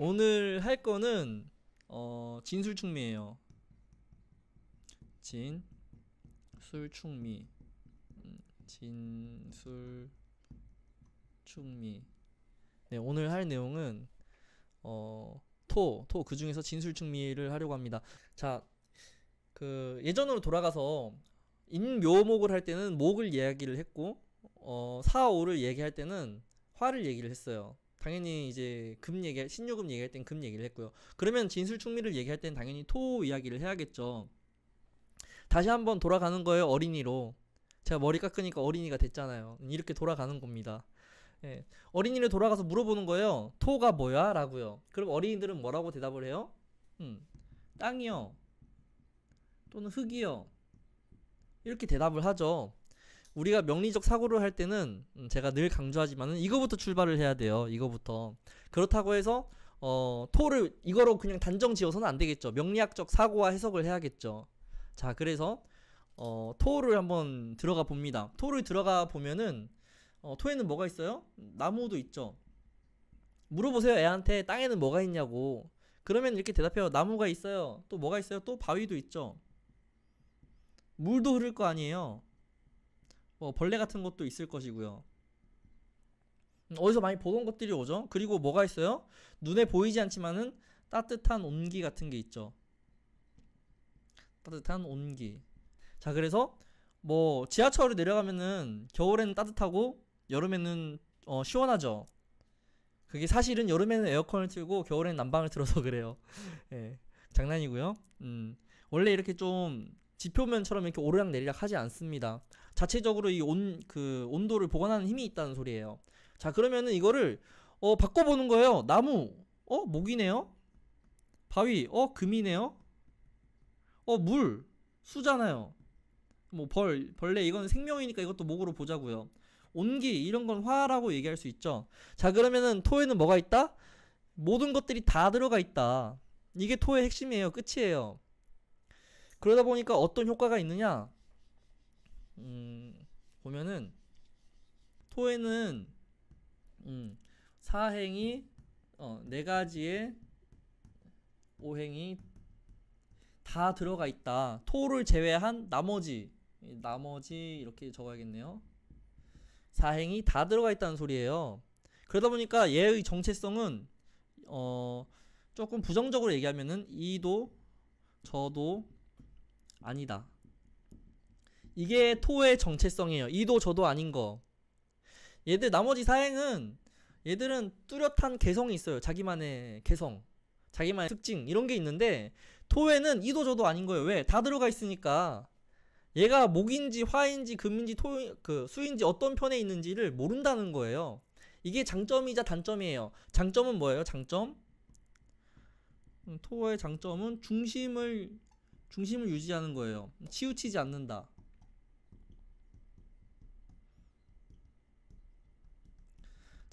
오늘 할 거는 어, 진술충미예요. 진술충미, 음, 진술충미. 네, 오늘 할 내용은 어, 토, 토 그 중에서 진술충미를 하려고 합니다. 자, 그 예전으로 돌아가서 인묘목을 할 때는 목을 이야기를 했고, 어, 사오를 얘기할 때는 화를 얘기를 했어요. 당연히 이제 금 얘기, 신요금 얘기할 땐 금 얘기를 했고요. 그러면 진술 충미를 얘기할 땐 당연히 토 이야기를 해야겠죠. 다시 한번 돌아가는 거예요, 어린이로. 제가 머리 깎으니까 어린이가 됐잖아요. 이렇게 돌아가는 겁니다. 예. 어린이를 돌아가서 물어보는 거예요. 토가 뭐야? 라고요. 그럼 어린이들은 뭐라고 대답을 해요? 음, 땅이요. 또는 흙이요. 이렇게 대답을 하죠. 우리가 명리적 사고를 할 때는 음, 제가 늘 강조하지만은 이거부터 출발을 해야 돼요. 이거부터. 그렇다고 해서 어, 토를 이거로 그냥 단정 지어서는 안 되겠죠. 명리학적 사고와 해석을 해야겠죠. 자, 그래서 어, 토를 한번 들어가 봅니다. 토를 들어가 보면은 어, 토에는 뭐가 있어요? 나무도 있죠. 물어보세요 애한테 땅에는 뭐가 있냐고. 그러면 이렇게 대답해요. 나무가 있어요. 또 뭐가 있어요? 또 바위도 있죠. 물도 흐를 거 아니에요. 뭐 벌레 같은 것도 있을 것이고요. 음, 어디서 많이 보던 것들이 오죠. 그리고 뭐가 있어요? 눈에 보이지 않지만은 따뜻한 온기 같은 게 있죠. 따뜻한 온기. 자, 그래서 뭐 지하철을 내려가면은 겨울에는 따뜻하고 여름에는 어, 시원하죠. 그게 사실은 여름에는 에어컨을 틀고 겨울에는 난방을 틀어서 그래요. 예. 장난이고요. 음. 원래 이렇게 좀 지표면처럼 이렇게 오르락 내리락 하지 않습니다. 자체적으로 이 온 그 온도를 보관하는 힘이 있다는 소리예요. 자 그러면은 이거를 어 바꿔보는 거예요. 나무 어 목이네요. 바위 어 금이네요. 어물 수잖아요. 뭐 벌, 벌레 이건 생명이니까 이것도 목으로 보자고요. 온기 이런 건 화라고 얘기할 수 있죠. 자 그러면은 토에는 뭐가 있다? 모든 것들이 다 들어가 있다. 이게 토의 핵심이에요. 끝이에요. 그러다 보니까 어떤 효과가 있느냐? 음, 보면은 토에는 음, 사행이 어, 네 가지의 오행이 다 들어가 있다. 토를 제외한 나머지 나머지 이렇게 적어야겠네요. 사행이 다 들어가 있다는 소리예요. 그러다 보니까 얘의 정체성은 어 조금 부정적으로 얘기하면은 이도 저도 아니다. 이게 토의 정체성이에요. 이도 저도 아닌 거. 얘들 나머지 사행은 얘들은 뚜렷한 개성이 있어요. 자기만의 개성. 자기만의 특징 이런 게 있는데 토에는 이도 저도 아닌 거예요. 왜? 다 들어가 있으니까 얘가 목인지 화인지 금인지 토, 그 수인지 어떤 편에 있는지를 모른다는 거예요. 이게 장점이자 단점이에요. 장점은 뭐예요? 장점? 음, 토의 장점은 중심을 중심을 유지하는 거예요. 치우치지 않는다.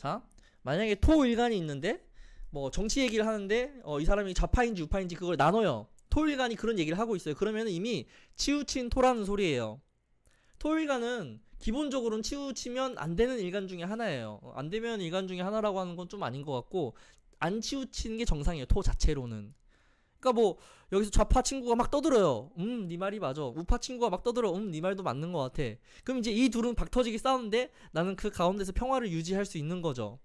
자, 만약에 토일간이 있는데 뭐 정치 얘기를 하는데 어, 이 사람이 좌파인지 우파인지 그걸 나눠요. 토일간이 그런 얘기를 하고 있어요. 그러면 이미 치우친 토라는 소리예요. 토일간은 기본적으로는 치우치면 안 되는 일간 중에 하나예요. 어, 안 되면 일간 중에 하나라고 하는 건 좀 아닌 것 같고 안 치우치는 게 정상이에요. 토 자체로는. 그러니까 뭐 여기서 좌파 친구가 막 떠들어요. 음, 네 말이 맞아. 우파 친구가 막 떠들어. 음, 네 말도 맞는 것 같아. 그럼 이제 이 둘은 박터지게 싸우는데 나는 그 가운데서 평화를 유지할 수 있는 거죠.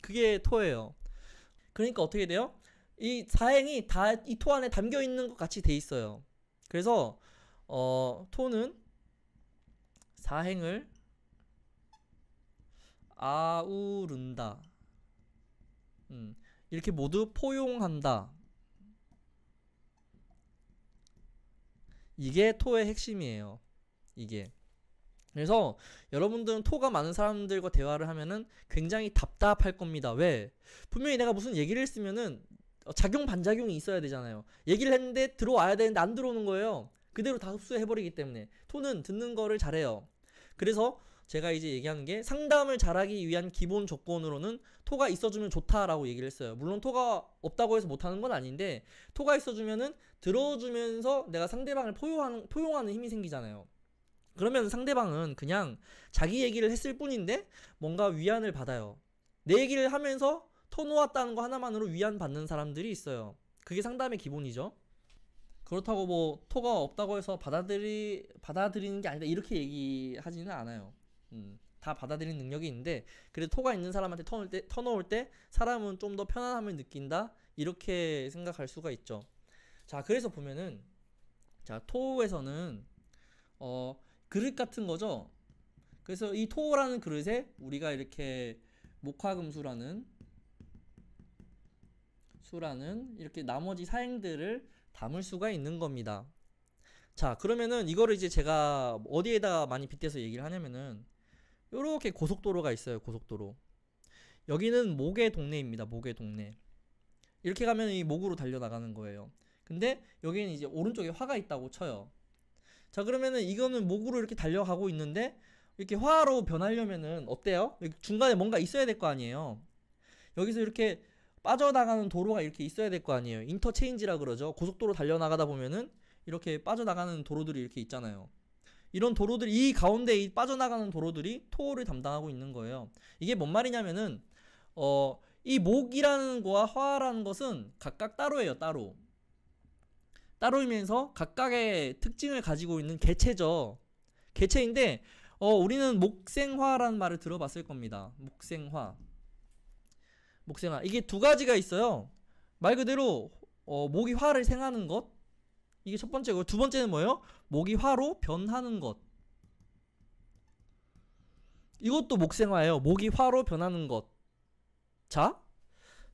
그게 토예요. 그러니까 어떻게 돼요? 이 사행이 다 이 토 안에 담겨 있는 것 같이 돼 있어요. 그래서 어, 토는 사행을 아우른다. 음, 이렇게 모두 포용한다. 이게 토의 핵심이에요. 이게. 그래서 여러분들은 토가 많은 사람들과 대화를 하면은 굉장히 답답할 겁니다. 왜? 분명히 내가 무슨 얘기를 했으면은 어, 작용 반작용이 있어야 되잖아요. 얘기를 했는데 들어와야 되는데 안 들어오는 거예요. 그대로 다 흡수해 버리기 때문에 토는 듣는 거를 잘해요. 그래서 제가 이제 얘기하는 게 상담을 잘하기 위한 기본 조건으로는 토가 있어주면 좋다라고 얘기를 했어요. 물론 토가 없다고 해서 못하는 건 아닌데 토가 있어주면은 들어주면서 내가 상대방을 포용하는, 포용하는 힘이 생기잖아요. 그러면 상대방은 그냥 자기 얘기를 했을 뿐인데 뭔가 위안을 받아요. 내 얘기를 하면서 터놓았다는 거 하나만으로 위안 받는 사람들이 있어요. 그게 상담의 기본이죠. 그렇다고 뭐 토가 없다고 해서 받아들이 받아들이는 게 아니다 이렇게 얘기하지는 않아요. 음, 다 받아들이는 능력이 있는데 그래도 토가 있는 사람한테 터놓을 때, 터놓을 때 사람은 좀 더 편안함을 느낀다 이렇게 생각할 수가 있죠. 자, 그래서 보면은 자, 토우에서는 어, 그릇 같은 거죠. 그래서 이 토우라는 그릇에 우리가 이렇게 목화금수라는 수라는 이렇게 나머지 사행들을 담을 수가 있는 겁니다. 자, 그러면은 이거를 이제 제가 어디에다 많이 빗대서 얘기를 하냐면은 요렇게 고속도로가 있어요. 고속도로. 여기는 목의 동네입니다. 목의 동네. 이렇게 가면 이 목으로 달려 나가는 거예요. 근데 여기는 이제 오른쪽에 화가 있다고 쳐요. 자 그러면은 이거는 목으로 이렇게 달려가고 있는데 이렇게 화로 변하려면은 어때요? 중간에 뭔가 있어야 될 거 아니에요. 여기서 이렇게 빠져나가는 도로가 이렇게 있어야 될 거 아니에요. 인터체인지라 그러죠. 고속도로 달려나가다 보면은 이렇게 빠져나가는 도로들이 이렇게 있잖아요. 이런 도로들, 이이 가운데 이 빠져나가는 도로들이 토호를 담당하고 있는 거예요. 이게 뭔 말이냐면은, 어, 이 목이라는 거와 화라는 것은 각각 따로예요, 따로. 따로이면서 각각의 특징을 가지고 있는 개체죠. 개체인데 어, 우리는 목생화라는 말을 들어봤을 겁니다. 목생화. 목생화. 이게 두 가지가 있어요. 말 그대로 어, 목이 화를 생하는 것. 이게 첫 번째고 두 번째는 뭐예요? 목이 화로 변하는 것. 이것도 목생화예요. 목이 화로 변하는 것. 자,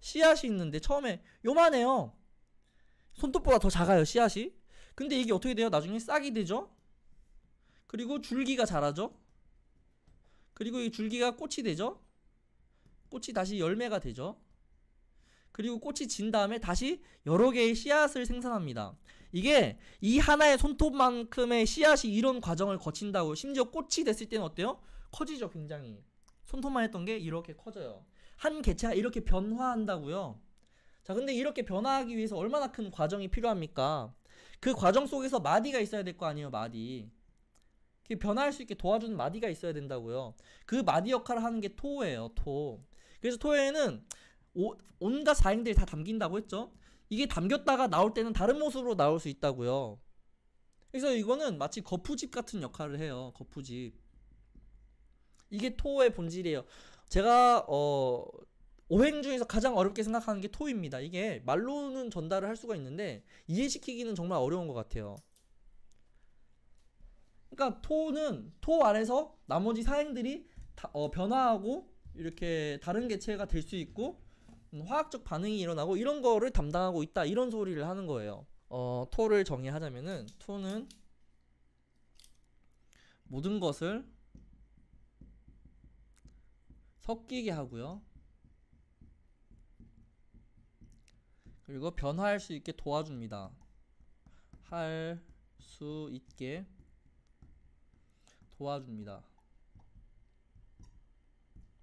씨앗이 있는데 처음에 요만해요. 손톱보다 더 작아요 씨앗이 근데 이게 어떻게 돼요? 나중에 싹이 되죠? 그리고 줄기가 자라죠? 그리고 이 줄기가 꽃이 되죠? 꽃이 다시 열매가 되죠? 그리고 꽃이 진 다음에 다시 여러 개의 씨앗을 생산합니다. 이게 이 하나의 손톱만큼의 씨앗이 이런 과정을 거친다고 심지어 꽃이 됐을 때는 어때요? 커지죠 굉장히. 손톱만 했던 게 이렇게 커져요. 한 개체가 이렇게 변화한다고요. 자, 근데 이렇게 변화하기 위해서 얼마나 큰 과정이 필요합니까? 그 과정 속에서 마디가 있어야 될 거 아니에요, 마디. 변화할 수 있게 도와주는 마디가 있어야 된다고요. 그 마디 역할을 하는 게 토예요, 토. 그래서 토에는 오, 온갖 사행들이 다 담긴다고 했죠? 이게 담겼다가 나올 때는 다른 모습으로 나올 수 있다고요. 그래서 이거는 마치 거푸집 같은 역할을 해요, 거푸집. 이게 토의 본질이에요. 제가, 어, 오행 중에서 가장 어렵게 생각하는 게 토입니다. 이게 말로는 전달을 할 수가 있는데 이해시키기는 정말 어려운 것 같아요. 그러니까 토는 토 안에서 나머지 사행들이 다, 어, 변화하고 이렇게 다른 개체가 될 수 있고 음, 화학적 반응이 일어나고 이런 거를 담당하고 있다 이런 소리를 하는 거예요. 어, 토를 정의하자면은 토는 모든 것을 섞이게 하고요. 그리고 변화할 수 있게 도와줍니다. 할 수 있게 도와줍니다.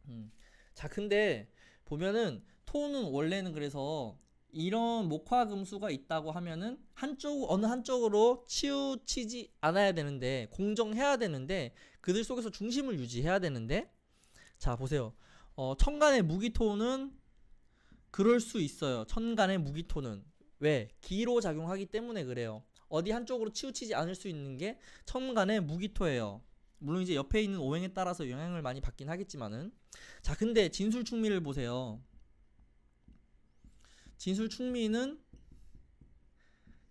음. 자, 근데 보면은 톤은 원래는 그래서 이런 목화 금수가 있다고 하면은 한쪽 어느 한쪽으로 치우치지 않아야 되는데 공정해야 되는데 그들 속에서 중심을 유지해야 되는데 자 보세요 어, 천간의 무기 톤은 그럴 수 있어요. 천간의 무기토는. 왜? 기로 작용하기 때문에 그래요. 어디 한쪽으로 치우치지 않을 수 있는 게 천간의 무기토예요. 물론 이제 옆에 있는 오행에 따라서 영향을 많이 받긴 하겠지만은. 자, 근데 진술 충미를 보세요. 진술 충미는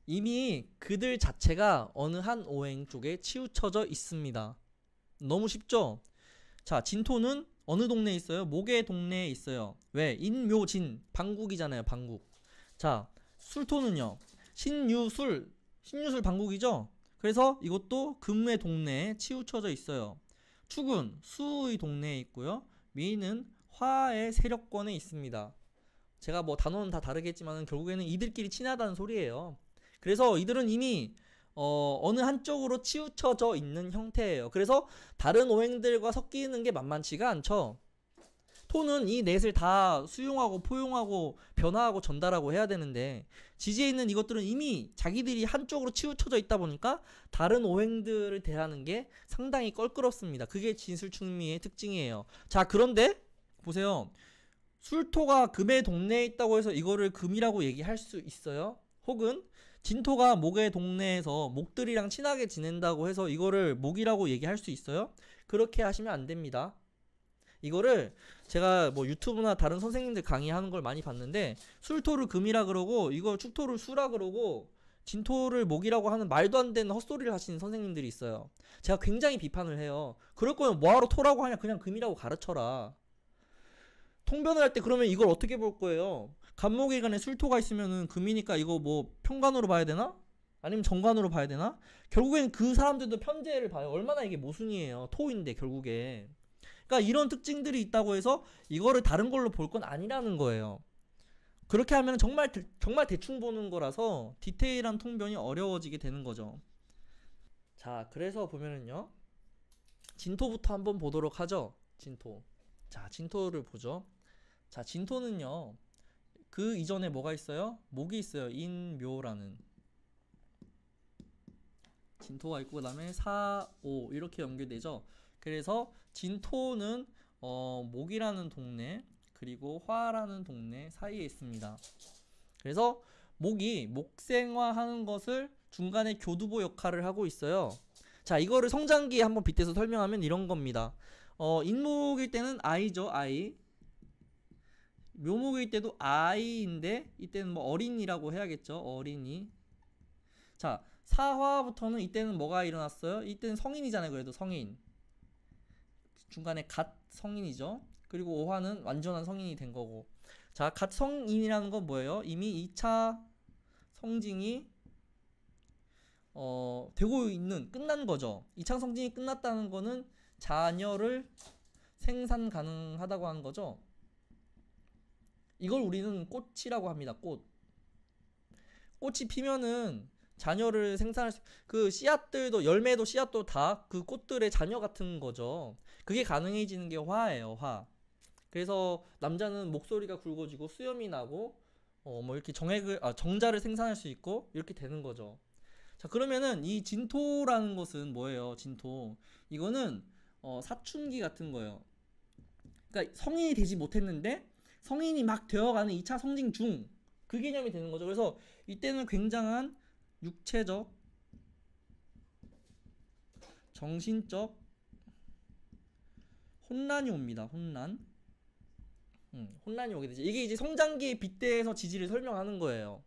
이미 그들 자체가 어느 한 오행 쪽에 치우쳐져 있습니다. 너무 쉽죠? 자, 진토는 어느 동네에 있어요? 목의 동네에 있어요. 왜? 인묘진 방국이잖아요. 방국. 자 술토는요. 신유술 신유술 방국이죠. 그래서 이것도 금의 동네에 치우쳐져 있어요. 축은 수의 동네에 있고요. 미는 화의 세력권에 있습니다. 제가 뭐 단어는 다 다르겠지만 결국에는 이들끼리 친하다는 소리예요. 그래서 이들은 이미 어, 어느 한쪽으로 치우쳐져 있는 형태예요. 그래서 다른 오행들과 섞이는 게 만만치가 않죠. 토는 이 넷을 다 수용하고 포용하고 변화하고 전달하고 해야 되는데 지지에 있는 이것들은 이미 자기들이 한쪽으로 치우쳐져 있다 보니까 다른 오행들을 대하는 게 상당히 껄끄럽습니다. 그게 진술충미의 특징이에요. 자 그런데 보세요. 술토가 금의 동네에 있다고 해서 이거를 금이라고 얘기할 수 있어요? 혹은 진토가 목의 동네에서 목들이랑 친하게 지낸다고 해서 이거를 목이라고 얘기할 수 있어요? 그렇게 하시면 안 됩니다. 이거를 제가 뭐 유튜브나 다른 선생님들 강의하는 걸 많이 봤는데 술토를 금이라 그러고 이거 축토를 수라 그러고 진토를 목이라고 하는 말도 안 되는 헛소리를 하시는 선생님들이 있어요. 제가 굉장히 비판을 해요. 그럴 거면 뭐하러 토라고 하냐 그냥 금이라고 가르쳐라. 통변을 할 때 그러면 이걸 어떻게 볼 거예요? 간목일간에 술토가 있으면은 금이니까 이거 뭐 평간으로 봐야 되나? 아니면 정관으로 봐야 되나? 결국엔 그 사람들도 편제를 봐요. 얼마나 이게 모순이에요. 토인데 결국에. 그러니까 이런 특징들이 있다고 해서 이거를 다른 걸로 볼 건 아니라는 거예요. 그렇게 하면 정말 정말 대충 보는 거라서 디테일한 통변이 어려워지게 되는 거죠. 자, 그래서 보면은요. 진토부터 한번 보도록 하죠. 진토. 자, 진토를 보죠. 자, 진토는요. 그 이전에 뭐가 있어요? 목이 있어요. 인묘라는 진토가 있고 그다음에 사오 이렇게 연결되죠. 그래서 진토는 어, 목이라는 동네 그리고 화라는 동네 사이에 있습니다. 그래서 목이 목생화하는 것을 중간에 교두보 역할을 하고 있어요. 자, 이거를 성장기에 한번 빗대서 설명하면 이런 겁니다. 어, 인목일 때는 아이죠, 아이. 묘목일 때도 아이인데 이때는 뭐 어린이라고 해야겠죠. 어린이. 자, 사화부터는 이때는 뭐가 일어났어요? 이때는 성인이잖아요. 그래도 성인. 중간에 갓 성인이죠. 그리고 오화는 완전한 성인이 된 거고. 자, 갓 성인이라는 건 뭐예요? 이미 2차 성징이 어, 되고 있는 끝난 거죠. 2차 성징이 끝났다는 거는 자녀를 생산 가능하다고 하는 거죠. 이걸 우리는 꽃이라고 합니다. 꽃. 꽃이 피면은 자녀를 생산할 수, 그 씨앗들도 열매도 씨앗도 다 그 꽃들의 자녀 같은 거죠. 그게 가능해지는 게 화예요, 화. 그래서 남자는 목소리가 굵어지고 수염이 나고 어 뭐 이렇게 정액을 아 정자를 생산할 수 있고 이렇게 되는 거죠. 자, 그러면은 이 진토라는 것은 뭐예요? 진토. 이거는 어 사춘기 같은 거예요. 그러니까 성인이 되지 못했는데 성인이 막 되어가는 2차 성징 중 그 개념이 되는 거죠. 그래서 이때는 굉장한 육체적, 정신적 혼란이 옵니다. 혼란. 음, 혼란이 오게 되죠. 이게 이제 성장기의 빗대에서 지지를 설명하는 거예요.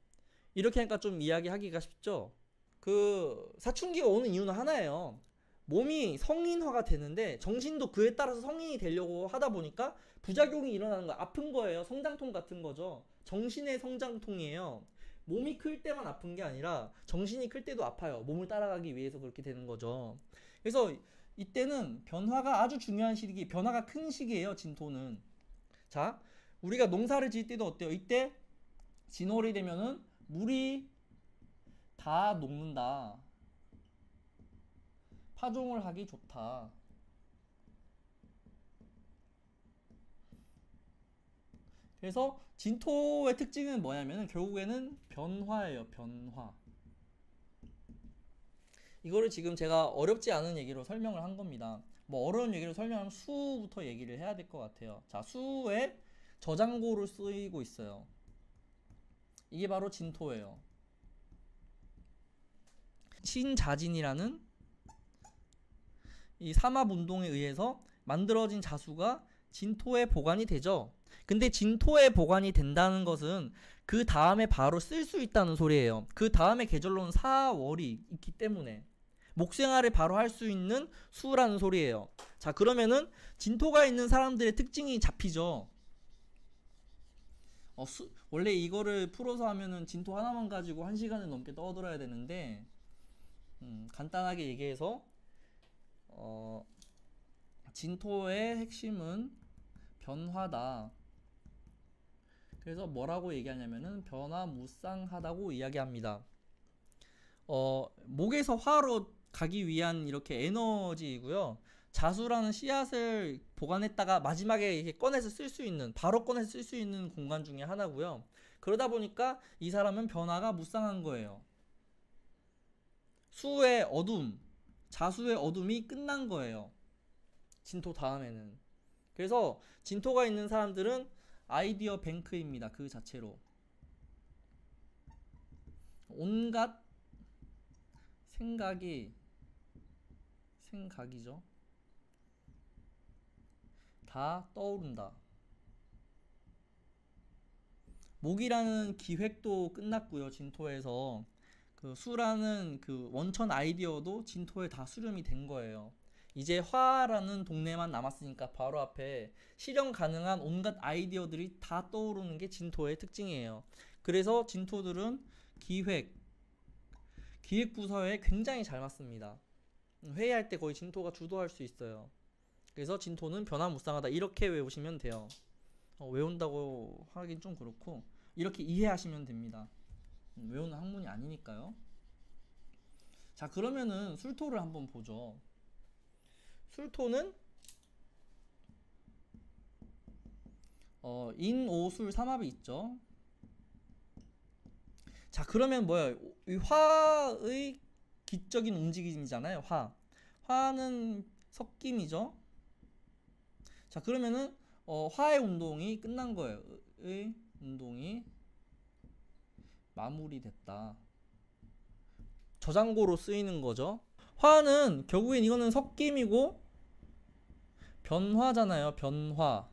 이렇게 하니까 좀 이야기하기가 쉽죠. 그 사춘기가 오는 이유는 하나예요. 몸이 성인화가 되는데 정신도 그에 따라서 성인이 되려고 하다 보니까 부작용이 일어나는 거 아픈 거예요. 성장통 같은 거죠. 정신의 성장통이에요. 몸이 클 때만 아픈 게 아니라 정신이 클 때도 아파요. 몸을 따라가기 위해서 그렇게 되는 거죠. 그래서 이때는 변화가 아주 중요한 시기, 변화가 큰 시기예요. 진토는. 자, 우리가 농사를 지을 때도 어때요? 이때 진월이 되면은 물이 다 녹는다. 파종을 하기 좋다. 그래서 진토의 특징은 뭐냐면 결국에는 변화예요. 변화. 이거를 지금 제가 어렵지 않은 얘기로 설명을 한 겁니다. 뭐 어려운 얘기로 설명하면 수부터 얘기를 해야 될 것 같아요. 자, 수에 저장고를 쓰이고 있어요. 이게 바로 진토예요. 신자진이라는 이 삼합 운동에 의해서 만들어진 자수가 진토에 보관이 되죠. 근데 진토에 보관이 된다는 것은 그 다음에 바로 쓸 수 있다는 소리예요. 그 다음에 계절로는 4월이 있기 때문에 목생활을 바로 할 수 있는 수라는 소리예요. 자, 그러면은 진토가 있는 사람들의 특징이 잡히죠. 어, 수, 원래 이거를 풀어서 하면은 진토 하나만 가지고 한 시간을 넘게 떠들어야 되는데 음, 간단하게 얘기해서 어, 진토의 핵심은 변화다. 그래서 뭐라고 얘기하냐면은 변화무쌍하다고 이야기합니다. 어, 목에서 화로 가기 위한 이렇게 에너지이고요. 자수라는 씨앗을 보관했다가 마지막에 이렇게 꺼내서 쓸 수 있는 바로 꺼내서 쓸 수 있는 공간 중에 하나고요. 그러다 보니까 이 사람은 변화가 무쌍한 거예요. 수의 어둠, 자수의 어둠이 끝난 거예요. 진토 다음에는. 그래서 진토가 있는 사람들은 아이디어 뱅크입니다. 그 자체로. 온갖 생각이 생각이죠. 다 떠오른다. 목이라는 기획도 끝났고요. 진토에서 그 수라는 그 원천 아이디어도 진토에 다 수렴이 된 거예요. 이제 화라는 동네만 남았으니까 바로 앞에 실현 가능한 온갖 아이디어들이 다 떠오르는 게 진토의 특징이에요. 그래서 진토들은 기획, 기획부서에 굉장히 잘 맞습니다. 회의할 때 거의 진토가 주도할 수 있어요. 그래서 진토는 변화무쌍하다. 이렇게 외우시면 돼요. 어, 외운다고 하긴 좀 그렇고, 이렇게 이해하시면 됩니다. 외우는 학문이 아니니까요. 자 그러면은 술토를 한번 보죠. 술토는 어, 인오술 삼합이 있죠. 자 그러면 뭐야? 화의 기적인 움직임이잖아요. 화. 화는 섞임이죠. 자 그러면은 어, 화의 운동이 끝난 거예요. 의 운동이 마무리됐다. 저장고로 쓰이는 거죠. 화는 결국엔 이거는 섞임이고 변화잖아요. 변화.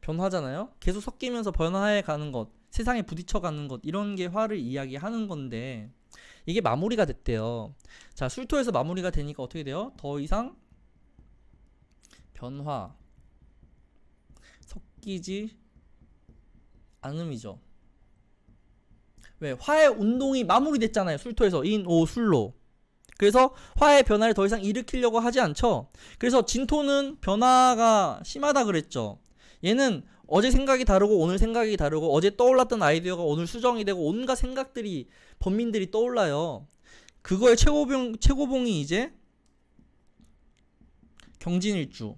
변화잖아요. 계속 섞이면서 변화해 가는 것, 세상에 부딪혀 가는 것 이런 게 화를 이야기하는 건데 이게 마무리가 됐대요. 자, 술토에서 마무리가 되니까 어떻게 돼요? 더 이상 변화 섞이지 않음이죠. 왜 네, 화해 운동이 마무리됐잖아요. 술토에서 인 오 술로. 그래서 화해 변화를 더 이상 일으키려고 하지 않죠. 그래서 진토는 변화가 심하다 그랬죠. 얘는 어제 생각이 다르고 오늘 생각이 다르고 어제 떠올랐던 아이디어가 오늘 수정이 되고 온갖 생각들이 범민들이 떠올라요. 그거의 최고봉 최고봉이 이제 경진일주.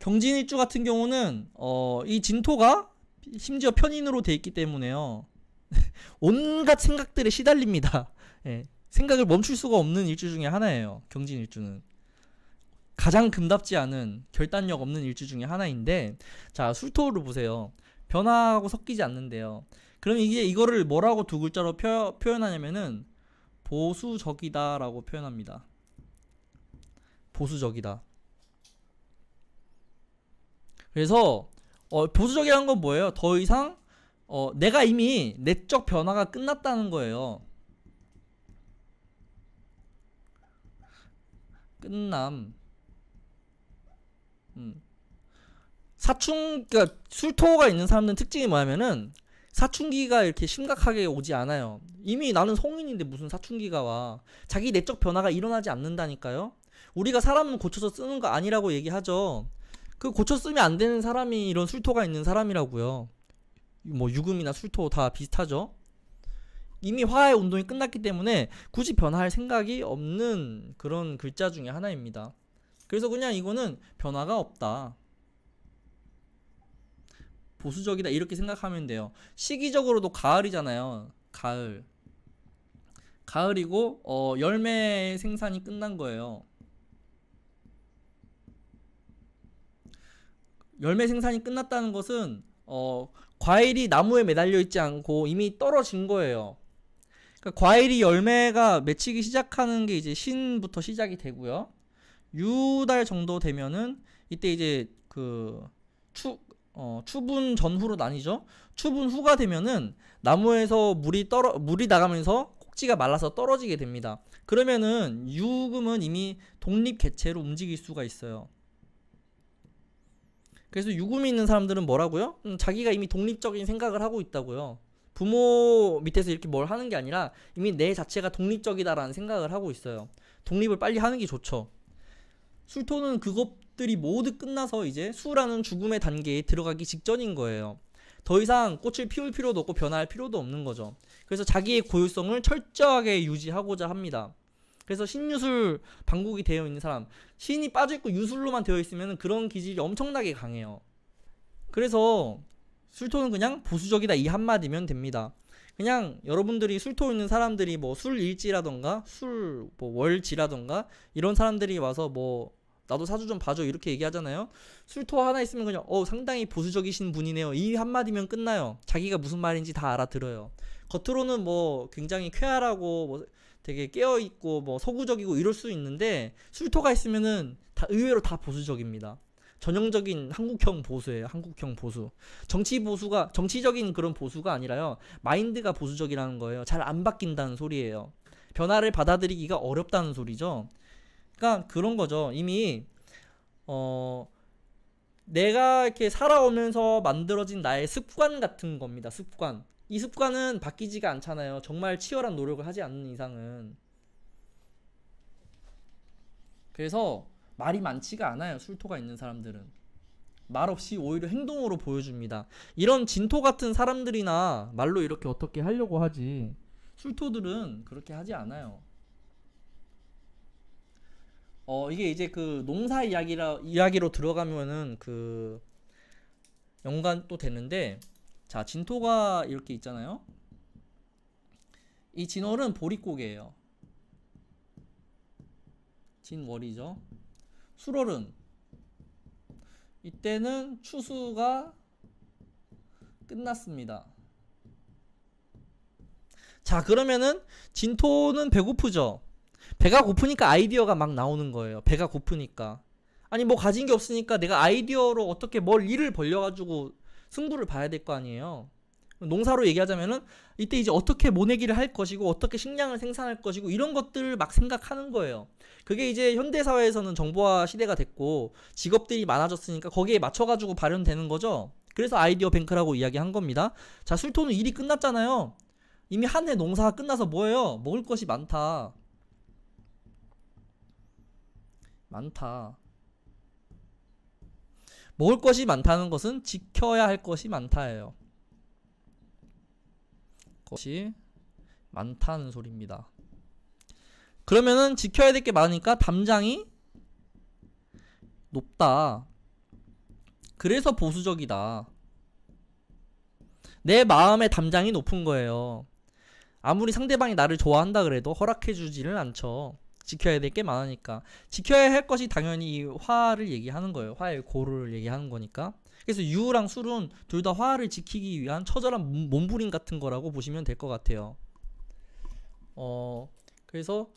경진일주 같은 경우는 어, 이 진토가 심지어 편인으로 돼 있기 때문에요. 온갖 생각들에 시달립니다. 예. 생각을 멈출 수가 없는 일주 중에 하나예요. 경진 일주는. 가장 금답지 않은 결단력 없는 일주 중에 하나인데 자 술토를 보세요 변화하고 섞이지 않는데요 그럼 이게 이거를 뭐라고 두 글자로 표, 현하냐면은 보수적이다 라고 표현합니다 보수적이다 그래서 어, 보수적이란 건 뭐예요 더 이상 어, 내가 이미 내적 변화가 끝났다는 거예요. 끝남. 음. 사춘, 그니까 술토가 있는 사람들은 특징이 뭐냐면은 사춘기가 이렇게 심각하게 오지 않아요. 이미 나는 성인인데 무슨 사춘기가 와. 자기 내적 변화가 일어나지 않는다니까요. 우리가 사람은 고쳐서 쓰는 거 아니라고 얘기하죠. 그 고쳐 쓰면 안 되는 사람이 이런 술토가 있는 사람이라고요. 뭐 유금이나 술토 다 비슷하죠. 이미 화해 운동이 끝났기 때문에 굳이 변화할 생각이 없는 그런 글자 중에 하나입니다. 그래서 그냥 이거는 변화가 없다. 보수적이다 이렇게 생각하면 돼요. 시기적으로도 가을이잖아요. 가을. 가을이고 어, 열매 생산이 끝난 거예요. 열매 생산이 끝났다는 것은 어, 과일이 나무에 매달려 있지 않고 이미 떨어진 거예요. 그러니까 과일이 열매가 맺히기 시작하는 게 이제 신부터 시작이 되고요. 유달 정도 되면은 이때 이제 그 추, 어, 추분 전후로 나뉘죠. 추분 후가 되면은 나무에서 물이 떨어 물이 나가면서 꼭지가 말라서 떨어지게 됩니다. 그러면은 유금은 이미 독립 개체로 움직일 수가 있어요. 그래서 유금이 있는 사람들은 뭐라고요? 음, 자기가 이미 독립적인 생각을 하고 있다고요. 부모 밑에서 이렇게 뭘 하는 게 아니라 이미 내 자체가 독립적이다라는 생각을 하고 있어요. 독립을 빨리 하는 게 좋죠. 술토는 그것들이 모두 끝나서 이제 수라는 죽음의 단계에 들어가기 직전인 거예요. 더 이상 꽃을 피울 필요도 없고 변화할 필요도 없는 거죠. 그래서 자기의 고유성을 철저하게 유지하고자 합니다. 그래서 신유술 방국이 되어 있는 사람, 신이 빠져있고 유술로만 되어 있으면 그런 기질이 엄청나게 강해요. 그래서 술토는 그냥 보수적이다 이 한마디면 됩니다. 그냥 여러분들이 술토 있는 사람들이 뭐 술일지라던가 술뭐 월지라던가 이런 사람들이 와서 뭐 나도 사주 좀 봐줘 이렇게 얘기하잖아요. 술토 하나 있으면 그냥 어 상당히 보수적이신 분이네요. 이 한마디면 끝나요. 자기가 무슨 말인지 다 알아들어요. 겉으로는 뭐 굉장히 쾌활하고 뭐 되게 깨어 있고 뭐 서구적이고 이럴 수 있는데 술토가 있으면은 다 의외로 다 보수적입니다. 전형적인 한국형 보수예요. 한국형 보수. 정치 보수가 정치적인 그런 보수가 아니라요. 마인드가 보수적이라는 거예요. 잘 안 바뀐다는 소리예요. 변화를 받아들이기가 어렵다는 소리죠. 그러니까 그런 거죠. 이미 어 내가 이렇게 살아오면서 만들어진 나의 습관 같은 겁니다. 습관. 이 습관은 바뀌지가 않잖아요. 정말 치열한 노력을 하지 않는 이상은. 그래서 말이 많지가 않아요. 술토가 있는 사람들은. 말 없이 오히려 행동으로 보여줍니다. 이런 진토 같은 사람들이나 말로 이렇게 어떻게 하려고 하지. 술토들은 그렇게 하지 않아요. 어, 이게 이제 그 농사 이야기라, 이야기로 들어가면은 그 연관 또 되는데, 자, 진토가 이렇게 있잖아요. 이 진월은 보릿고개예요. 진월이죠. 수월은 이때는 추수가 끝났습니다. 자, 그러면은 진토는 배고프죠. 배가 고프니까 아이디어가 막 나오는 거예요. 배가 고프니까. 아니 뭐 가진 게 없으니까 내가 아이디어로 어떻게 뭘 일을 벌려 가지고 승부를 봐야 될 거 아니에요. 농사로 얘기하자면은 이때 이제 어떻게 모내기를 할 것이고 어떻게 식량을 생산할 것이고 이런 것들을 막 생각하는 거예요. 그게 이제 현대 사회에서는 정보화 시대가 됐고 직업들이 많아졌으니까 거기에 맞춰 가지고 발현되는 거죠. 그래서 아이디어 뱅크라고 이야기한 겁니다. 자, 술토는 일이 끝났잖아요. 이미 한 해 농사가 끝나서 뭐예요? 먹을 것이 많다. 많다. 먹을 것이 많다는 것은 지켜야 할 것이 많다예요. 것이 많다는 소리입니다. 그러면은 지켜야 될 게 많으니까 담장이 높다. 그래서 보수적이다. 내 마음의 담장이 높은 거예요. 아무리 상대방이 나를 좋아한다 그래도 허락해주지를 않죠. 지켜야 될 게 많으니까 지켜야 할 것이 당연히 화를 얘기하는 거예요. 화의 고를 얘기하는 거니까. 그래서 유랑 술은 둘 다 화를 지키기 위한 처절한 몸부림 같은 거라고 보시면 될 것 같아요. 어 그래서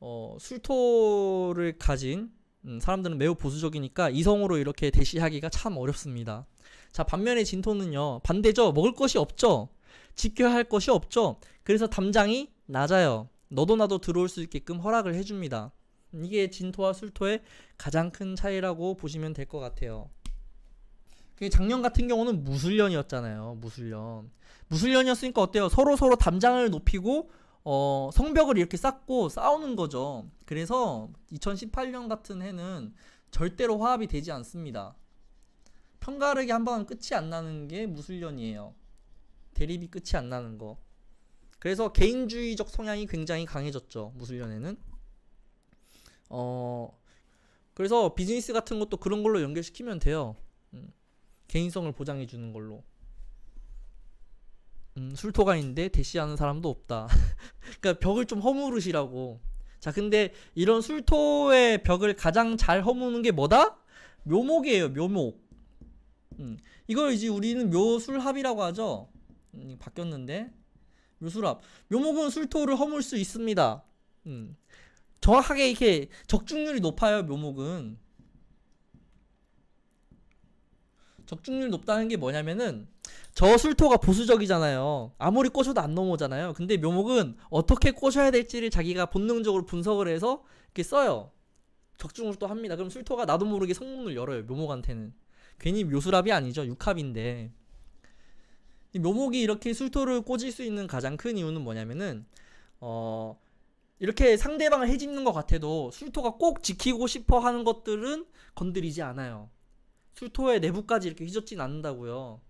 어 술토를 가진 음, 사람들은 매우 보수적이니까 이성으로 이렇게 대시하기가 참 어렵습니다. 자, 반면에 진토는요, 반대죠? 먹을 것이 없죠? 지켜야 할 것이 없죠? 그래서 담장이 낮아요. 너도 나도 들어올 수 있게끔 허락을 해줍니다. 이게 진토와 술토의 가장 큰 차이라고 보시면 될 것 같아요. 그 작년 같은 경우는 무술년이었잖아요. 무술년. 무술년이었으니까 어때요? 서로 서로 담장을 높이고 어, 성벽을 이렇게 쌓고 싸우는 거죠. 그래서 2018년 같은 해는 절대로 화합이 되지 않습니다. 편가르기 한번 끝이 안 나는 게 무술년이에요. 대립이 끝이 안 나는 거. 그래서 개인주의적 성향이 굉장히 강해졌죠. 무술련에는. 어, 그래서 비즈니스 같은 것도 그런 걸로 연결시키면 돼요. 음, 개인성을 보장해주는 걸로. 음, 술토가인데 대시하는 사람도 없다. 그러니까 벽을 좀허무르시라고 자, 근데 이런 술토의 벽을 가장 잘 허무는 게 뭐다? 묘목이에요, 묘목. 음, 이걸 이제 우리는 묘술합이라고 하죠. 음, 바뀌었는데. 묘술랍 묘목은 술토를 허물 수 있습니다 음. 정확하게 이렇게 적중률이 높아요 묘목은 적중률 높다는 게 뭐냐면은 저 술토가 보수적이잖아요. 아무리 꼬셔도안 넘어오잖아요. 근데 묘목은 어떻게 꼬셔야 될지를 자기가 본능적으로 분석을 해서 이렇게 써요. 적중을 또 합니다. 그럼 술토가 나도 모르게 성문을 열어요. 묘목한테는. 괜히 묘술랍이 아니죠. 육합인데. 묘목이 이렇게 술토를 꽂을 수 있는 가장 큰 이유는 뭐냐면은 어 이렇게 상대방을 해집는 것 같아도 술토가 꼭 지키고 싶어 하는 것들은 건드리지 않아요. 술토의 내부까지 이렇게 휘젓진 않는다고요.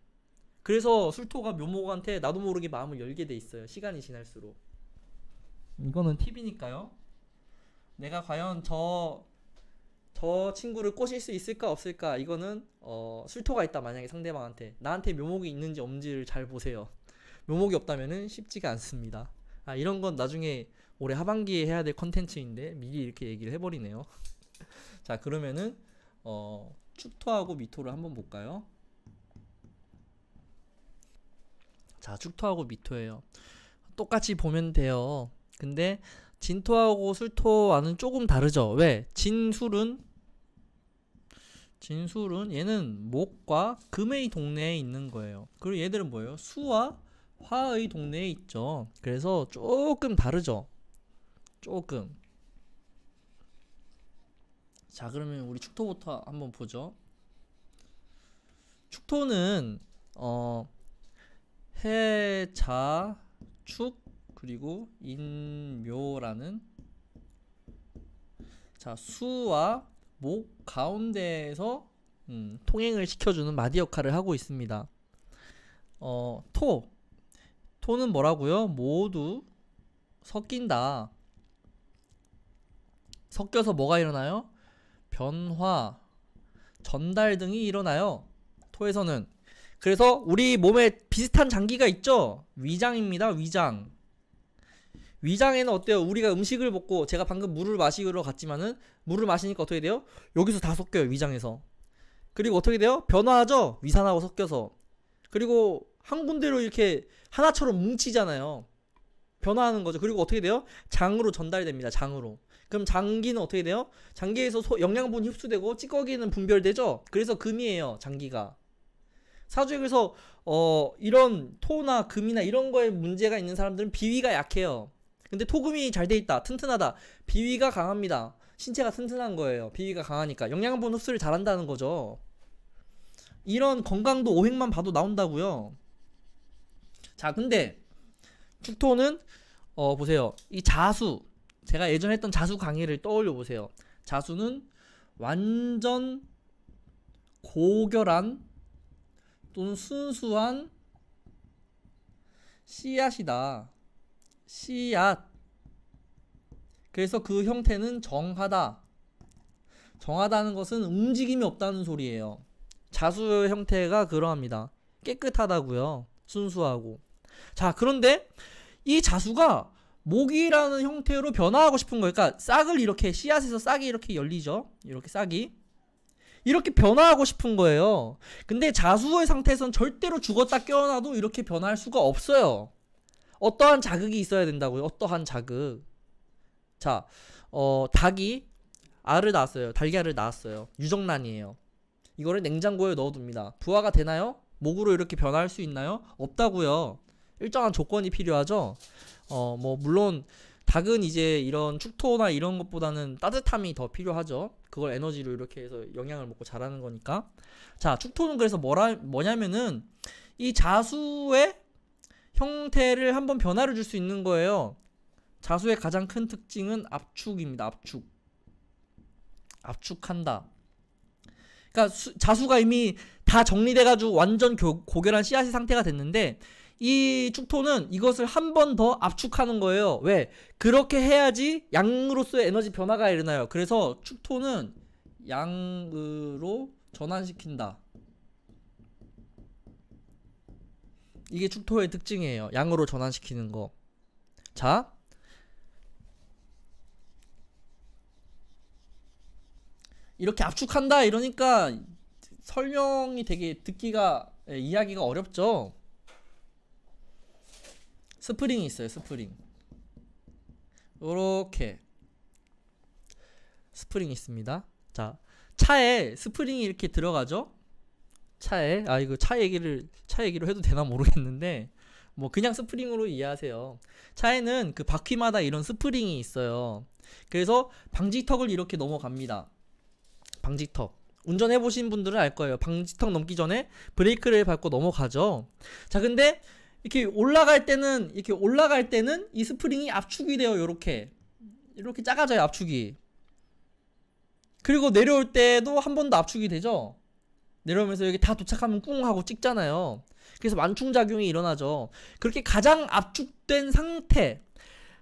그래서 술토가 묘목한테 나도 모르게 마음을 열게 돼 있어요. 시간이 지날수록. 이거는 팁이니까요. 내가 과연 저저 친구를 꼬실 수 있을까 없을까 이거는 어, 술토가 있다 만약에 상대방한테 나한테 묘목이 있는지 없는지를 잘 보세요 묘목이 없다면은 쉽지가 않습니다 아 이런 건 나중에 올해 하반기에 해야 될 컨텐츠인데 미리 이렇게 얘기를 해버리네요 자 그러면은 어, 축토하고 미토를 한번 볼까요 자 축토하고 미토예요 똑같이 보면 돼요 근데 진토하고 술토와는 조금 다르죠. 왜? 진술은 진술은 얘는 목과 금의 동네에 있는 거예요. 그리고 얘들은 뭐예요? 수와 화의 동네에 있죠. 그래서 조금 다르죠. 조금. 자, 그러면 우리 축토부터 한번 보죠. 축토는 어 해자 축 그리고 인묘라는 자 수와 목 가운데에서 음, 통행을 시켜주는 마디 역할을 하고 있습니다. 어, 토 토는 뭐라고요? 모두 섞인다. 섞여서 뭐가 일어나요? 변화, 전달 등이 일어나요. 토에서는 그래서 우리 몸에 비슷한 장기가 있죠. 위장입니다. 위장. 위장에는 어때요? 우리가 음식을 먹고 제가 방금 물을 마시러 갔지만은 물을 마시니까 어떻게 돼요? 여기서 다 섞여요 위장에서 그리고 어떻게 돼요? 변화하죠? 위산하고 섞여서 그리고 한 군데로 이렇게 하나처럼 뭉치잖아요 변화하는 거죠 그리고 어떻게 돼요? 장으로 전달됩니다 장으로 그럼 장기는 어떻게 돼요? 장기에서 소, 영양분 이 흡수되고 찌꺼기는 분별되죠? 그래서 금이에요 장기가 사주에 그래서 어 이런 토나 금이나 이런 거에 문제가 있는 사람들은 비위가 약해요 근데 토금이 잘 돼 있다. 튼튼하다. 비위가 강합니다. 신체가 튼튼한 거예요. 비위가 강하니까 영양분 흡수를 잘한다는 거죠. 이런 건강도 오행만 봐도 나온다고요. 자, 근데 축토는 어 보세요. 이 자수 제가 예전에 했던 자수 강의를 떠올려 보세요. 자수는 완전 고결한 또는 순수한 씨앗이다. 씨앗. 그래서 그 형태는 정하다. 정하다는 것은 움직임이 없다는 소리예요. 자수 형태가 그러합니다. 깨끗하다고요. 순수하고. 자, 그런데 이 자수가 모기라는 형태로 변화하고 싶은 거예요. 그러니까 싹을 이렇게 씨앗에서 싹이 이렇게 열리죠. 이렇게 싹이 이렇게 변화하고 싶은 거예요. 근데 자수의 상태에선 절대로 죽었다 깨어나도 이렇게 변화할 수가 없어요. 어떠한 자극이 있어야 된다고요. 어떠한 자극. 자, 어, 닭이 알을 낳았어요. 달걀을 낳았어요. 유정란이에요. 이거를 냉장고에 넣어둡니다. 부화가 되나요? 목으로 이렇게 변화할 수 있나요? 없다고요. 일정한 조건이 필요하죠. 어, 뭐 물론 닭은 이제 이런 축토나 이런 것보다는 따뜻함이 더 필요하죠. 그걸 에너지로 이렇게 해서 영양을 먹고 자라는 거니까. 자, 축토는 그래서 뭐라 뭐냐면은 이 자수의 형태를 한번 변화를 줄 수 있는 거예요. 자수의 가장 큰 특징은 압축입니다. 압축. 압축한다. 그러니까 수, 자수가 이미 다 정리돼가지고 완전 교, 고결한 씨앗의 상태가 됐는데 이 축토는 이것을 한 번 더 압축하는 거예요. 왜? 그렇게 해야지 양으로서의 에너지 변화가 일어나요. 그래서 축토는 양으로 전환시킨다. 이게 축토의 특징이에요. 양으로 전환시키는 거. 자. 이렇게 압축한다 이러니까 설명이 되게 듣기가 예, 이야기가 어렵죠. 스프링이 있어요. 스프링. 요렇게 스프링이 있습니다. 자, 차에 스프링이 이렇게 들어가죠. 차에 아 이거 차 얘기를 차 얘기로 해도 되나 모르겠는데 뭐 그냥 스프링으로 이해하세요. 차에는 그 바퀴마다 이런 스프링이 있어요. 그래서 방지턱을 이렇게 넘어갑니다. 방지턱. 운전해 보신 분들은 알 거예요. 방지턱 넘기 전에 브레이크를 밟고 넘어가죠. 자, 근데 이렇게 올라갈 때는 이렇게 올라갈 때는 이 스프링이 압축이 돼요. 요렇게. 이렇게 작아져요, 압축이. 그리고 내려올 때도 한 번 더 압축이 되죠. 내려오면서 여기 다 도착하면 꿍 하고 찍잖아요. 그래서 완충작용이 일어나죠. 그렇게 가장 압축된 상태,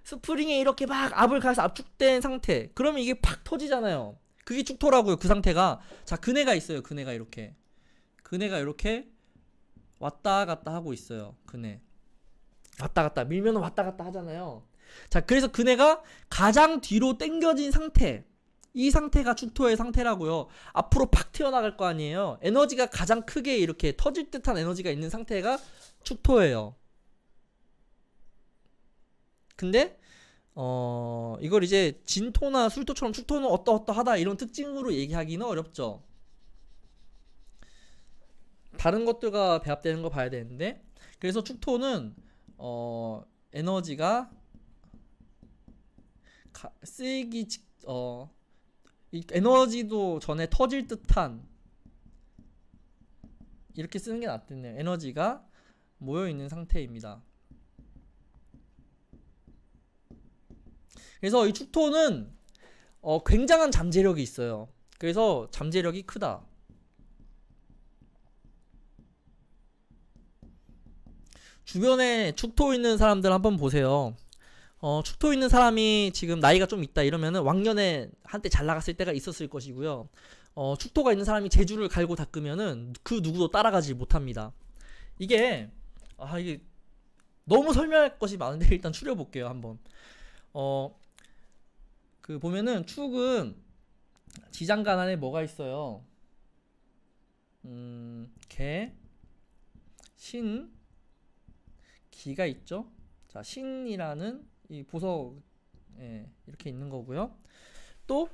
스프링에 이렇게 막 압을 가해서 압축된 상태, 그러면 이게 팍 터지잖아요. 그게 축토라고요, 그 상태가. 자, 그네가 있어요, 그네가 이렇게. 그네가 이렇게 왔다 갔다 하고 있어요, 그네. 왔다 갔다, 밀면 왔다 갔다 하잖아요. 자, 그래서 그네가 가장 뒤로 땡겨진 상태, 이 상태가 축토의 상태라고요. 앞으로 팍 튀어나갈 거 아니에요. 에너지가 가장 크게 이렇게 터질 듯한 에너지가 있는 상태가 축토예요. 근데 어 이걸 이제 진토나 술토처럼 축토는 어떠어떠하다 이런 특징으로 얘기하기는 어렵죠. 다른 것들과 배합되는 거 봐야 되는데 그래서 축토는 어 에너지가 쓰이기 직, 어이 에너지도 전에 터질 듯한 이렇게 쓰는 게 낫겠네요. 에너지가 모여 있는 상태입니다. 그래서 이 축토는 어, 굉장한 잠재력이 있어요. 그래서 잠재력이 크다. 주변에 축토 있는 사람들 한번 보세요. 어, 축토 있는 사람이 지금 나이가 좀 있다 이러면은 왕년에 한때 잘 나갔을 때가 있었을 것이고요. 어, 축토가 있는 사람이 재주를 갈고 닦으면은 그 누구도 따라가지 못합니다. 이게 아 이게 너무 설명할 것이 많은데 일단 추려볼게요 한번. 어그 보면은 축은 지장간 안에 뭐가 있어요? 음, 개, 신, 기가 있죠. 자, 신이라는 이 보석 예, 이렇게 있는 거고요. 또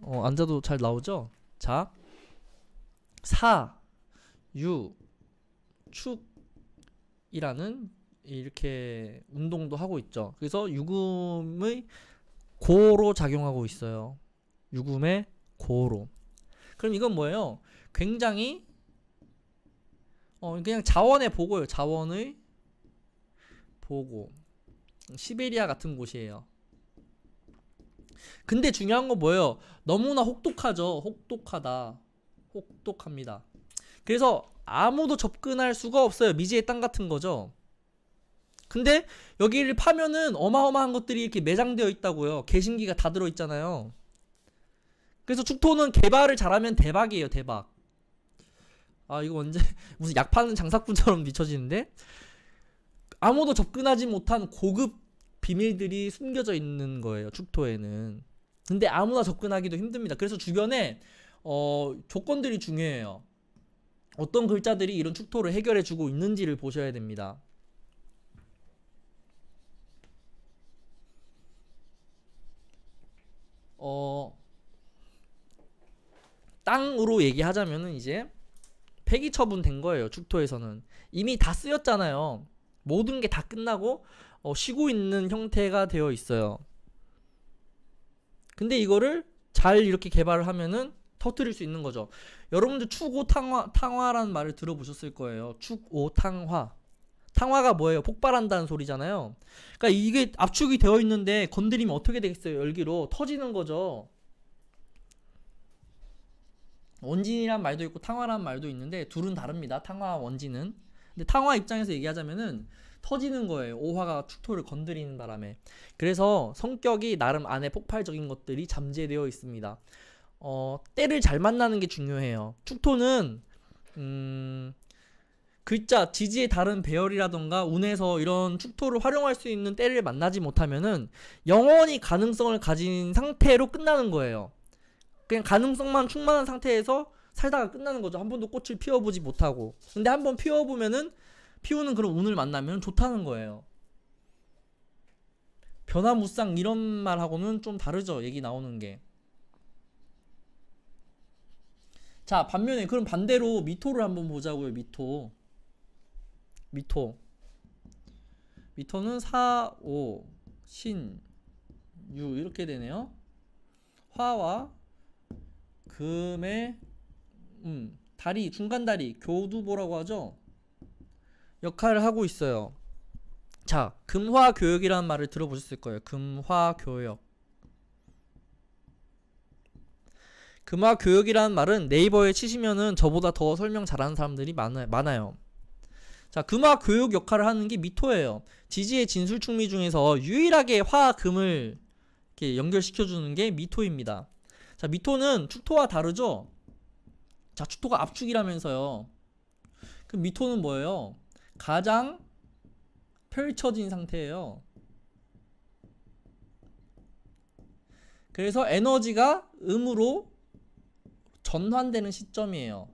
어, 앉아도 잘 나오죠. 자, 사, 유, 축이라는 이렇게 운동도 하고 있죠. 그래서 유금의 고로 작용하고 있어요. 유금의 고로. 그럼 이건 뭐예요? 굉장히 어, 그냥 자원의 보고예요. 자원의 보고. 시베리아 같은 곳이에요. 근데 중요한 건 뭐예요? 너무나 혹독하죠. 혹독하다. 혹독합니다. 그래서 아무도 접근할 수가 없어요. 미지의 땅 같은 거죠. 근데 여기를 파면은 어마어마한 것들이 이렇게 매장되어 있다고요. 개신기가 다 들어있잖아요. 그래서 축토는 개발을 잘하면 대박이에요. 대박. 아 이거 언제 무슨 약 파는 장사꾼처럼 미쳐지는데 아무도 접근하지 못한 고급 비밀들이 숨겨져 있는 거예요. 축토에는. 근데 아무나 접근하기도 힘듭니다. 그래서 주변에 어, 조건들이 중요해요. 어떤 글자들이 이런 축토를 해결해 주고 있는지를 보셔야 됩니다. 어 땅으로 얘기하자면은 이제 폐기 처분된 거예요. 축토에서는 이미 다 쓰였잖아요. 모든 게 다 끝나고 어, 쉬고 있는 형태가 되어 있어요. 근데 이거를 잘 이렇게 개발을 하면은 터트릴 수 있는 거죠. 여러분들 축오탕화 탕화라는 말을 들어보셨을 거예요. 축오탕화 탕화가 뭐예요? 폭발한다는 소리잖아요. 그러니까 이게 압축이 되어 있는데 건드리면 어떻게 되겠어요? 열기로 터지는 거죠. 원진이란 말도 있고 탕화란 말도 있는데 둘은 다릅니다. 탕화와 원진은 근데 탕화 입장에서 얘기하자면은 터지는 거예요. 오화가 축토를 건드리는 바람에. 그래서 성격이 나름 안에 폭발적인 것들이 잠재되어 있습니다. 어, 때를 잘 만나는 게 중요해요. 축토는 음, 글자 지지의 다른 배열이라던가 운에서 이런 축토를 활용할 수 있는 때를 만나지 못하면은 영원히 가능성을 가진 상태로 끝나는 거예요. 그냥 가능성만 충만한 상태에서 살다가 끝나는 거죠. 한 번도 꽃을 피워보지 못하고. 근데 한 번 피워보면은 피우는 그런 운을 만나면 좋다는 거예요. 변화무쌍 이런 말하고는 좀 다르죠. 얘기 나오는 게. 자, 반면에 그럼 반대로 미토를 한 번 보자고요. 미토. 미토. 미토는 4, 5, 신, 유 이렇게 되네요. 화와 금의 음, 다리 중간 다리 교두보라고 하죠. 역할을 하고 있어요. 자, 금화 교역이라는 말을 들어보셨을 거예요. 금화 교역. 금화 교역이라는 말은 네이버에 치시면은 저보다 더 설명 잘하는 사람들이 많아, 많아요. 자, 금화 교육 역할을 하는 게 미토예요. 지지의 진술 충미 중에서 유일하게 화, 금을 이렇게 연결시켜주는 게 미토입니다. 자, 미토는 축토와 다르죠? 자축토가 압축이라면서요. 그 미토는 뭐예요? 가장 펼쳐진 상태예요. 그래서 에너지가 음으로 전환되는 시점이에요.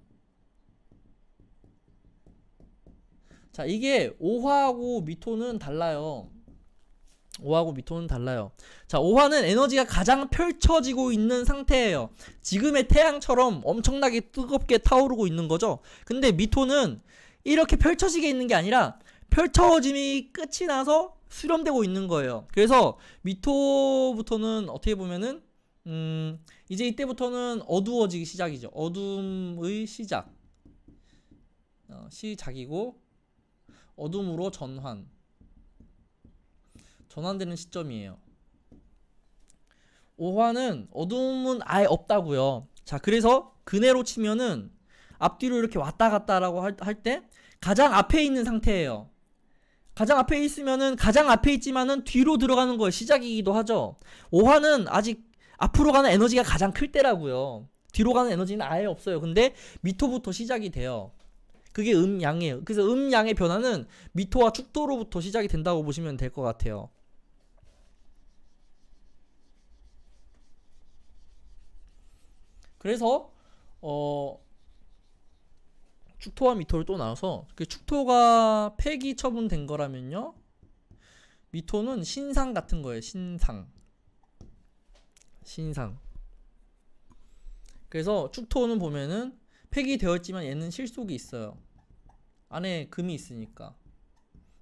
자, 이게 오화하고 미토는 달라요. 오하고 미토는 달라요. 자, 오화는 에너지가 가장 펼쳐지고 있는 상태예요. 지금의 태양처럼 엄청나게 뜨겁게 타오르고 있는 거죠. 근데 미토는 이렇게 펼쳐지게 있는 게 아니라 펼쳐짐이 끝이 나서 수렴되고 있는 거예요. 그래서 미토부터는 어떻게 보면은 음, 이제 이때부터는 어두워지기 시작이죠. 어둠의 시작. 어, 시작이고 어둠으로 전환. 전환되는 시점이에요. 5화는 어둠은 아예 없다고요. 자, 그래서 그네로 치면은 앞뒤로 이렇게 왔다 갔다라고 할 때 가장 앞에 있는 상태예요. 가장 앞에 있으면은 가장 앞에 있지만은 뒤로 들어가는 거예요. 시작이기도 하죠. 5화는 아직 앞으로 가는 에너지가 가장 클 때라고요. 뒤로 가는 에너지는 아예 없어요. 근데 미토부터 시작이 돼요. 그게 음양이에요. 그래서 음양의 변화는 미토와 축도로부터 시작이 된다고 보시면 될 것 같아요. 그래서 어 축토와 미토를 또 나눠서 그 축토가 폐기 처분된 거라면요. 미토는 신상 같은 거예요. 신상. 신상. 그래서 축토는 보면은 폐기되었지만 얘는 실속이 있어요. 안에 금이 있으니까.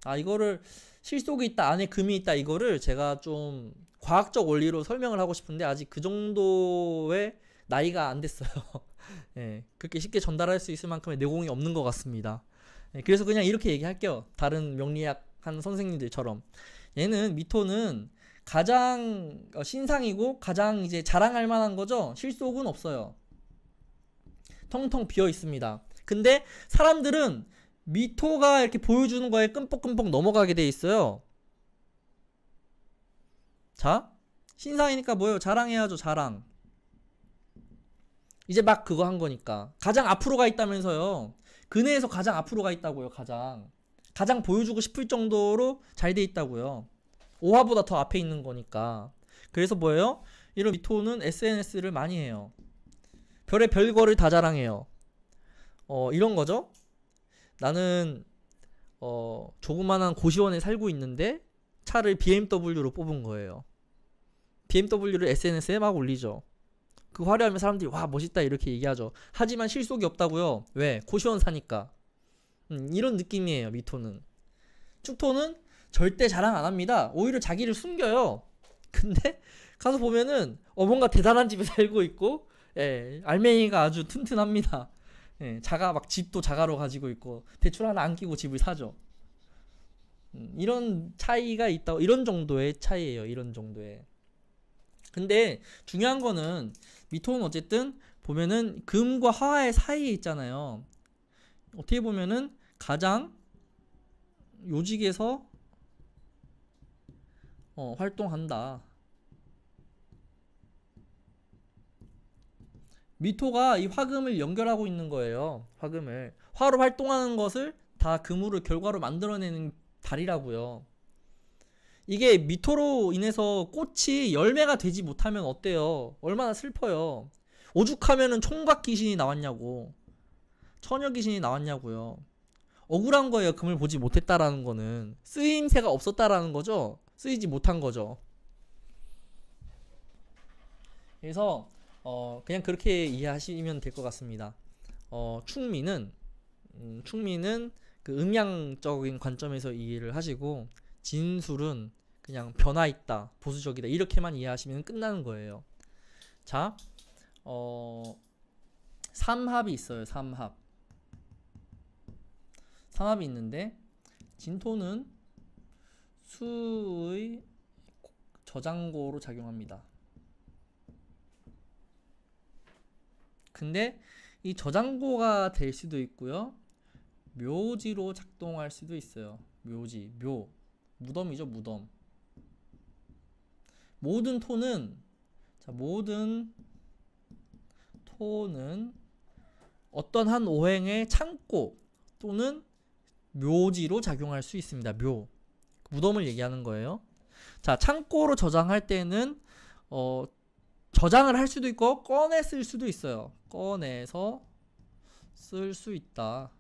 아, 이거를 실속이 있다, 안에 금이 있다, 이거를 제가 좀 과학적 원리로 설명을 하고 싶은데 아직 그 정도의 나이가 안 됐어요. 예, 그렇게 쉽게 전달할 수 있을 만큼의 내공이 없는 것 같습니다. 예, 그래서 그냥 이렇게 얘기할게요. 다른 명리학 한 선생님들처럼 얘는 미토는 가장 어, 신상이고 가장 이제 자랑할 만한 거죠. 실속은 없어요. 텅텅 비어 있습니다. 근데 사람들은 미토가 이렇게 보여주는 거에 끔뻑끔뻑 넘어가게 돼 있어요. 자, 신상이니까 뭐예요? 자랑해야죠, 자랑. 이제 막 그거 한 거니까 가장 앞으로가 있다면서요 그네에서 가장 앞으로가 있다고요 가장 가장 보여주고 싶을 정도로 잘 돼 있다고요 5화보다 더 앞에 있는 거니까 그래서 뭐예요? 이런 미토는 SNS를 많이 해요 별의 별거를 다 자랑해요 어 이런 거죠 나는 어 조그만한 고시원에 살고 있는데 차를 BMW로 뽑은 거예요 BMW를 SNS에 막 올리죠 그 화려하면 사람들이 와 멋있다 이렇게 얘기하죠. 하지만 실속이 없다고요. 왜? 고시원 사니까. 음, 이런 느낌이에요. 미토는. 축토는 절대 자랑 안 합니다. 오히려 자기를 숨겨요. 근데 가서 보면은 어 뭔가 대단한 집에 살고 있고 예, 알맹이가 아주 튼튼합니다. 예, 자가 막 집도 자가로 가지고 있고 대출 하나 안 끼고 집을 사죠. 음, 이런 차이가 있다. 이런 정도의 차이에요 이런 정도의. 근데 중요한 거는 미토는 어쨌든 보면은 금과 화의 사이에 있잖아요. 어떻게 보면은 가장 요직에서 어, 활동한다. 미토가 이 화금을 연결하고 있는 거예요. 화금을. 화로 활동하는 것을 다 금으로 결과로 만들어내는 달이라고요. 이게 미토로 인해서 꽃이 열매가 되지 못하면 어때요? 얼마나 슬퍼요. 오죽하면 총각 귀신이 나왔냐고. 처녀 귀신이 나왔냐고요. 억울한 거예요. 금을 보지 못했다라는 거는 쓰임새가 없었다라는 거죠. 쓰이지 못한 거죠. 그래서 어 그냥 그렇게 이해하시면 될 것 같습니다. 어 충미는 음, 충미는 그 음양적인 관점에서 이해를 하시고 진술은 그냥 변화 있다, 보수적이다 이렇게만 이해하시면 끝나는 거예요. 자, 어, 삼합이 있어요. 삼합. 삼합이 있는데 진토는 수의 저장고로 작용합니다. 근데 이 저장고가 될 수도 있고요. 묘지로 작동할 수도 있어요. 묘지, 묘. 무덤이죠, 무덤. 모든 톤은 자, 모든 톤은 어떤 한 오행의 창고 또는 묘지로 작용할 수 있습니다. 묘. 무덤을 얘기하는 거예요. 자, 창고로 저장할 때는 어, 저장을 할 수도 있고 꺼내 쓸 수도 있어요. 꺼내서 쓸 수 있다.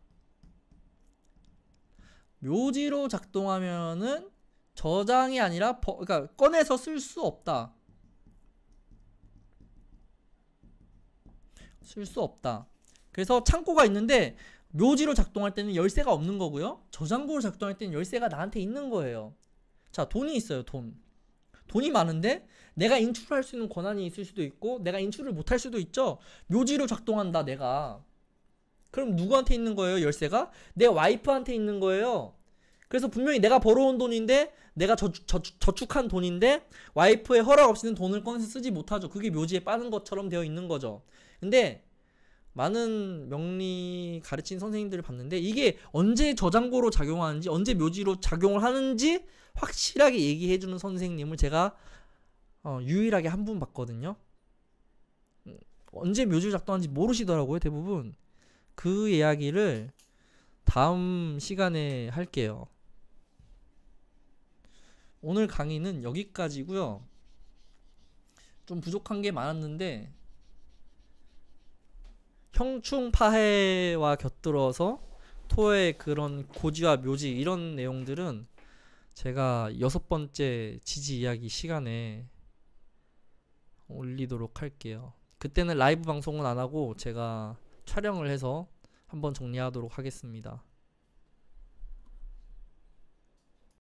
묘지로 작동하면은 저장이 아니라 버, 그러니까 꺼내서 쓸 수 없다. 쓸 수 없다. 그래서 창고가 있는데 묘지로 작동할 때는 열쇠가 없는 거고요. 저장고로 작동할 때는 열쇠가 나한테 있는 거예요. 자, 돈이 있어요, 돈. 돈이 많은데 내가 인출할 수 있는 권한이 있을 수도 있고 내가 인출을 못할 수도 있죠. 묘지로 작동한다, 내가. 그럼 누구한테 있는 거예요, 열쇠가? 내 와이프한테 있는 거예요. 그래서 분명히 내가 벌어온 돈인데 내가 저, 저, 저축한 돈인데 와이프의 허락 없이는 돈을 꺼내서 쓰지 못하죠. 그게 묘지에 빠는 것처럼 되어 있는 거죠. 근데 많은 명리 가르친 선생님들을 봤는데 이게 언제 저장고로 작용하는지 언제 묘지로 작용을 하는지 확실하게 얘기해 주는 선생님을 제가 어, 유일하게 한 분 봤거든요. 언제 묘지로 작동하는지 모르시더라고요, 대부분. 그 이야기를 다음 시간에 할게요. 오늘 강의는 여기까지고요. 좀 부족한 게 많았는데 형충 파해와 곁들어서 토의 그런 고지와 묘지 이런 내용들은 제가 여섯 번째 지지 이야기 시간에 올리도록 할게요. 그때는 라이브 방송은 안 하고 제가 촬영을 해서 한번 정리하도록 하겠습니다.